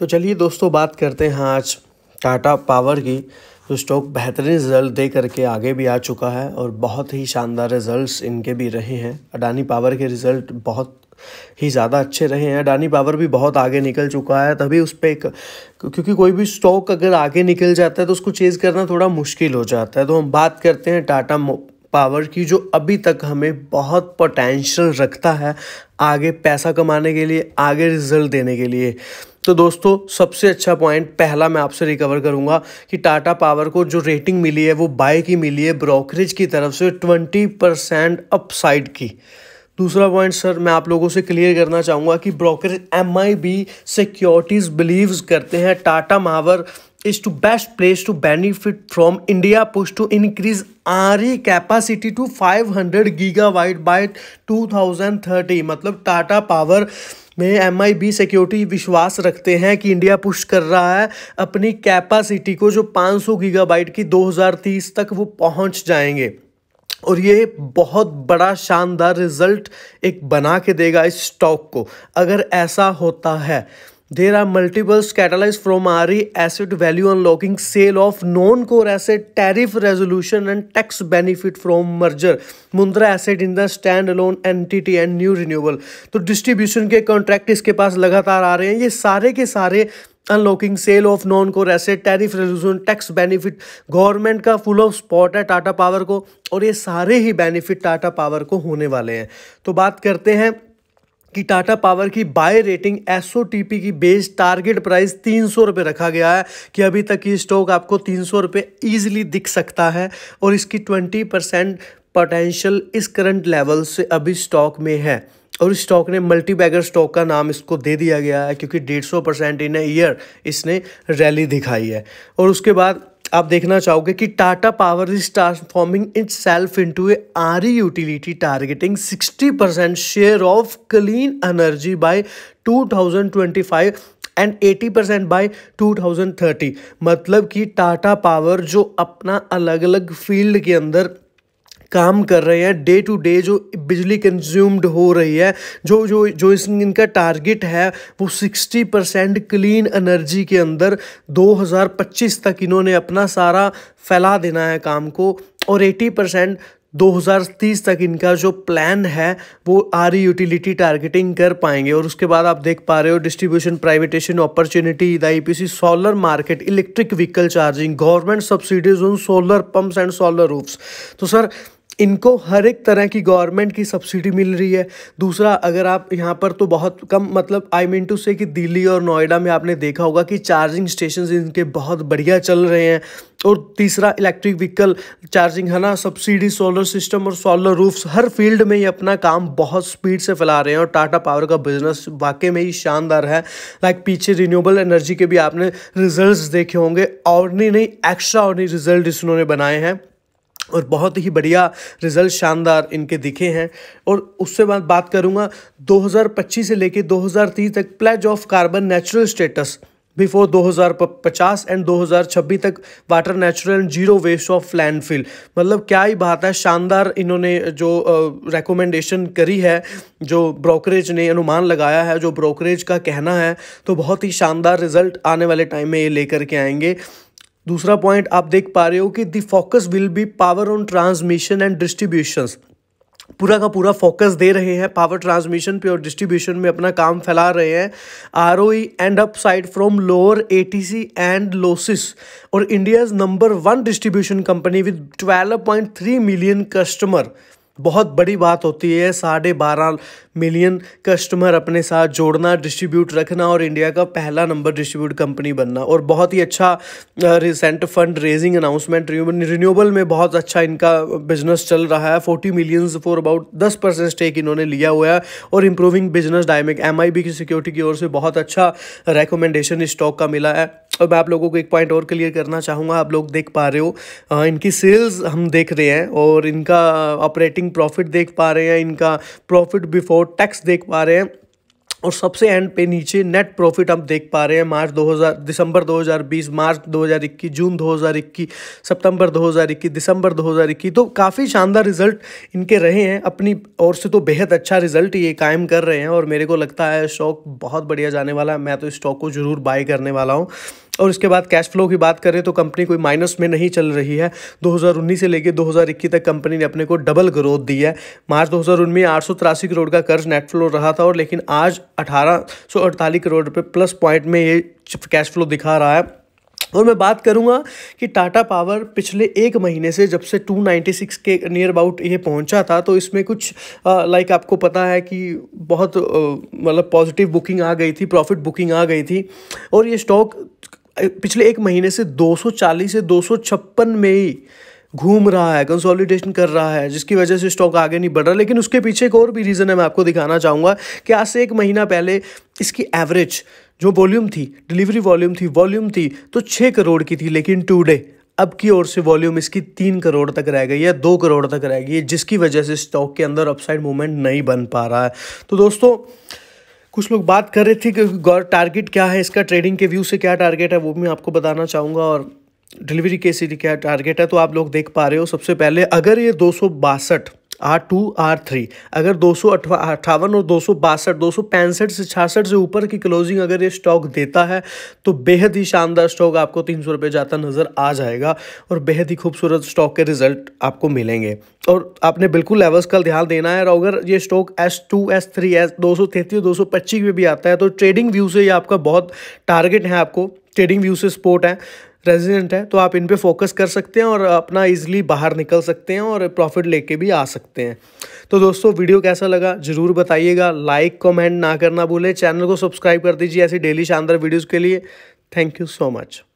तो चलिए दोस्तों बात करते हैं आज टाटा पावर की जो तो स्टॉक बेहतरीन रिजल्ट दे करके आगे भी आ चुका है और बहुत ही शानदार रिजल्ट्स इनके भी रहे हैं अडानी पावर के रिज़ल्ट बहुत ही ज़्यादा अच्छे रहे हैं अडानी पावर भी बहुत आगे निकल चुका है तभी उस पर एक क्योंकि कोई भी स्टॉक अगर आगे निकल जाता है तो उसको चेज़ करना थोड़ा मुश्किल हो जाता है तो हम बात करते हैं टाटा पावर की जो अभी तक हमें बहुत पोटेंशियल रखता है आगे पैसा कमाने के लिए आगे रिजल्ट देने के लिए तो दोस्तों सबसे अच्छा पॉइंट पहला मैं आपसे रिकवर करूंगा कि टाटा पावर को जो रेटिंग मिली है वो बाय की मिली है ब्रोकरेज की तरफ से ट्वेंटी परसेंट अपसाइड की दूसरा पॉइंट सर मैं आप लोगों से क्लियर करना चाहूँगा कि brokerage M I B securities believes करते हैं Tata Mawar is to best place to benefit from India push to increase RE capacity to 500 gigawatt by 2030 मतलब टाटा पावर में एम आई बी सिक्योरिटी विश्वास रखते हैं कि इंडिया पुश कर रहा है अपनी कैपेसिटी को जो 500 गीगाबाइट की 2030 तक वो पहुंच जाएंगे और ये बहुत बड़ा शानदार रिजल्ट एक बना के देगा इस स्टॉक को अगर ऐसा होता है There are multiples catalyzed from RE asset value unlocking, sale of non-core asset, tariff resolution and tax benefit from merger. Mundra asset in the standalone entity and new renewable. तो डिस्ट्रीब्यूशन के contract इसके पास लगातार आ रहे हैं ये सारे के सारे unlocking sale of non core asset tariff resolution tax benefit government का फुल ऑफ स्पॉट है टाटा पावर को और ये सारे ही बेनिफिट टाटा पावर को होने वाले हैं तो बात करते हैं कि टाटा पावर की बाय रेटिंग एस की बेस टारगेट प्राइस तीन सौ रुपये रखा गया है कि अभी तक ये स्टॉक आपको तीन सौ रुपये ईजिली दिख सकता है और इसकी ट्वेंटी परसेंट पोटेंशियल इस करंट लेवल से अभी स्टॉक में है और इस स्टॉक ने मल्टी बैगर स्टॉक का नाम इसको दे दिया गया है क्योंकि डेढ़ सौ परसेंट इन ए ईयर इसने रैली दिखाई है और उसके बाद आप देखना चाहोगे कि Tata power is transforming itself into a R utility targeting 60 percent share of clean energy by 2025 and 80 percent by thirty मतलब कि टाटा पावर जो अपना अलग अलग फील्ड के अंदर काम कर रहे हैं डे टू डे जो बिजली कंज्यूम्ड हो रही है जो जो जो इस इनका टारगेट है वो 60 परसेंट क्लीन एनर्जी के अंदर 2025 तक इन्होंने अपना सारा फैला देना है काम को और 80 परसेंट 2030 तक इनका जो प्लान है वो आर यूटिलिटी टारगेटिंग कर पाएंगे और उसके बाद आप देख पा रहे हो distribution privatisation opportunity the EPC solar market electric vehicle charging government subsidies on solar pumps and solar roofs तो सर इनको हर एक तरह की गवर्नमेंट की सब्सिडी मिल रही है दूसरा अगर आप यहाँ पर तो बहुत कम मतलब आई मीन टू से कि दिल्ली और नोएडा में आपने देखा होगा कि चार्जिंग स्टेशन इनके बहुत बढ़िया चल रहे हैं और तीसरा इलेक्ट्रिक व्हीकल चार्जिंग है ना सब्सिडी सोलर सिस्टम और सोलर रूफ्स हर फील्ड में ये अपना काम बहुत स्पीड से फैला रहे हैं और टाटा पावर का बिजनेस वाकई में ही शानदार है लाइक पीछे रिन्यूएबल एनर्जी के भी आपने रिजल्ट्स देखे होंगे और नहीं नहीं एक्स्ट्रा और नहीं रिजल्ट इन्होंने बनाए हैं और बहुत ही बढ़िया रिज़ल्ट शानदार इनके दिखे हैं और उससे बाद बात करूँगा 2025 से लेकर 2030 तक pledge of carbon natural status before 2050 and 2026 तक water natural zero waste of landfill मतलब क्या ही बात है शानदार इन्होंने जो रेकमेंडेशन uh, करी है जो ब्रोकरेज ने अनुमान लगाया है जो ब्रोकरेज का कहना है तो बहुत ही शानदार रिजल्ट आने वाले टाइम में ये लेकर के आएंगे दूसरा पॉइंट आप देख पा रहे हो कि the focus will be power on transmission and distribution पूरा का पूरा फोकस दे रहे हैं पावर ट्रांसमिशन पे और डिस्ट्रीब्यूशन में अपना काम फैला रहे हैं R O and upside from lower A T C and losses और India's number one distribution company with twelve point three million customer बहुत बड़ी बात होती है साढ़े बारह मिलियन कस्टमर अपने साथ जोड़ना डिस्ट्रीब्यूट रखना और इंडिया का पहला नंबर डिस्ट्रीब्यूट कंपनी बनना और बहुत ही अच्छा recent fund raising announcement renewable में बहुत अच्छा इनका बिजनेस चल रहा है फोर्टी मिलियंस फॉर अबाउट दस परसेंट स्टेक इन्होंने लिया हुआ है और इम्प्रूविंग बिजनेस डायमिक एम की सिक्योरिटी की ओर से बहुत अच्छा रेकमेंडेशन स्टॉक का मिला है और मैं आप लोगों को एक पॉइंट और क्लियर करना चाहूँगा आप लोग देख पा रहे हो इनकी सेल्स हम देख रहे हैं और इनका ऑपरेटिंग ऑपरेटिंग प्रॉफिट देख पा रहे हैं इनका प्रॉफिट बिफोर टैक्स देख पा रहे हैं और सबसे एंड पे नीचे नेट प्रॉफिट हम देख पा रहे हैं मार्च 2000 दिसंबर 2020 मार्च 2021 जून 2021 सितंबर 2021 दिसंबर 2021 तो काफ़ी शानदार रिजल्ट इनके रहे हैं अपनी ओर से तो बेहद अच्छा रिजल्ट ये कायम कर रहे हैं और मेरे को लगता है स्टॉक बहुत बढ़िया जाने वाला है मैं तो इस स्टॉक को ज़रूर बाय करने वाला हूँ और उसके बाद कैश फ्लो की बात करें तो कंपनी कोई माइनस में नहीं चल रही है 2019 से लेकर 2021 तक कंपनी ने अपने को डबल ग्रोथ दी है मार्च 2019 में आठ करोड़ का कर्ज नेट फ्लो रहा था और लेकिन आज अठारह करोड़ रुपये प्लस पॉइंट में ये कैश फ्लो दिखा रहा है और मैं बात करूंगा कि टाटा पावर पिछले एक महीने से जब से 296 के नियर अबाउट ये पहुंचा था तो इसमें कुछ लाइक आपको पता है कि बहुत मतलब पॉजिटिव बुकिंग आ गई थी प्रॉफिट बुकिंग आ गई थी और ये स्टॉक पिछले एक महीने से 240 से 256 में ही घूम रहा है कंसोलिडेशन कर रहा है जिसकी वजह से स्टॉक आगे नहीं बढ़ रहा लेकिन उसके पीछे एक और भी रीज़न है मैं आपको दिखाना चाहूँगा कि आज से एक महीना पहले इसकी एवरेज जो वॉल्यूम थी डिलीवरी वॉल्यूम थी वॉल्यूम थी तो छः करोड़ की थी लेकिन टूडे अब की ओर से वॉल्यूम इसकी तीन करोड़ तक रह गई है दो करोड़ तक रह गई है जिसकी वजह से स्टॉक के अंदर अपसाइड मूवमेंट नहीं बन पा रहा है तो दोस्तों कुछ लोग बात कर रहे थे कि टारगेट क्या है इसका ट्रेडिंग के व्यू से क्या टारगेट है वो भी मैं आपको बताना चाहूँगा और डिलीवरी के सी क्या टारगेट है तो आप लोग देख पा रहे हो सबसे पहले अगर ये दो सौ बासठ आर टू आर थ्री अगर दो सौ अट्ठावन और दो सौ बासठ दो सौ पैंसठ से छियासठ से ऊपर की क्लोजिंग अगर ये स्टॉक देता है तो बेहद ही शानदार स्टॉक आपको तीन सौ रुपये जाता नज़र आ जाएगा और बेहद ही खूबसूरत स्टॉक के रिजल्ट आपको मिलेंगे और आपने बिल्कुल लेवल्स का ध्यान देना है और अगर ये stock S two S three S दो सौ तैंतीस दो सौ पच्चीस में भी आता है तो ट्रेडिंग व्यू से ये आपका बहुत टारगेट है आपको ट्रेडिंग व्यू से स्पोर्ट है रेजिडेंट हैं तो आप इन पर फोकस कर सकते हैं और अपना ईजिली बाहर निकल सकते हैं और प्रॉफिट लेके भी आ सकते हैं तो दोस्तों वीडियो कैसा लगा ज़रूर बताइएगा लाइक कमेंट ना करना भूलें चैनल को सब्सक्राइब कर दीजिए ऐसी डेली शानदार वीडियोज़ के लिए थैंक यू सो मच